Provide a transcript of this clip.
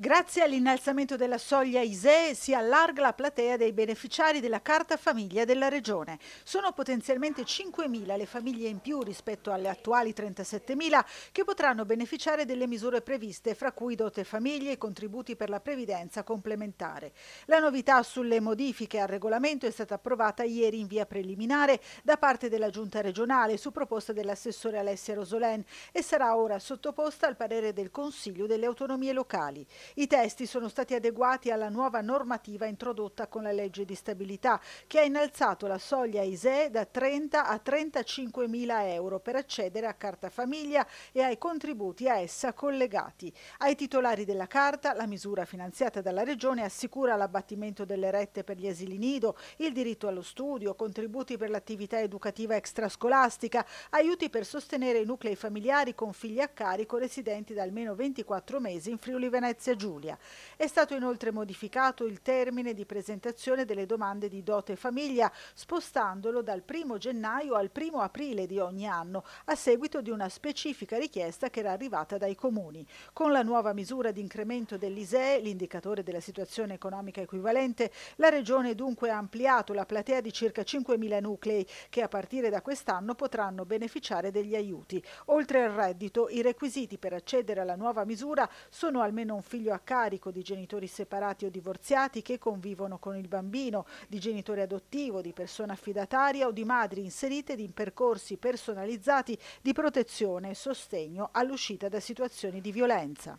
Grazie all'innalzamento della soglia ISEE si allarga la platea dei beneficiari della Carta Famiglia della Regione. Sono potenzialmente 5.000 le famiglie in più rispetto alle attuali 37.000 che potranno beneficiare delle misure previste, fra cui dote famiglie e contributi per la previdenza complementare. La novità sulle modifiche al regolamento è stata approvata ieri in via preliminare da parte della Giunta regionale su proposta dell'assessore Alessia Rosolen e sarà ora sottoposta al parere del Consiglio delle autonomie locali. I testi sono stati adeguati alla nuova normativa introdotta con la legge di stabilità, che ha innalzato la soglia ISEE da 30 a 35 mila euro per accedere a carta famiglia e ai contributi a essa collegati. Ai titolari della carta, la misura finanziata dalla Regione assicura l'abbattimento delle rette per gli asili nido, il diritto allo studio, contributi per l'attività educativa extrascolastica, aiuti per sostenere i nuclei familiari con figli a carico residenti da almeno 24 mesi in Friuli Venezia Giulia. È stato inoltre modificato il termine di presentazione delle domande di dote famiglia, spostandolo dal 1 gennaio al 1 aprile di ogni anno, a seguito di una specifica richiesta che era arrivata dai comuni. Con la nuova misura di incremento dell'ISEE, l'indicatore della situazione economica equivalente, la Regione dunque ha ampliato la platea di circa 5.000 nuclei che a partire da quest'anno potranno beneficiare degli aiuti. Oltre al reddito, i requisiti per accedere alla nuova misura sono almeno un figlio figlio a carico di genitori separati o divorziati che convivono con il bambino, di genitore adottivo, di persona affidataria o di madri inserite in percorsi personalizzati di protezione e sostegno all'uscita da situazioni di violenza.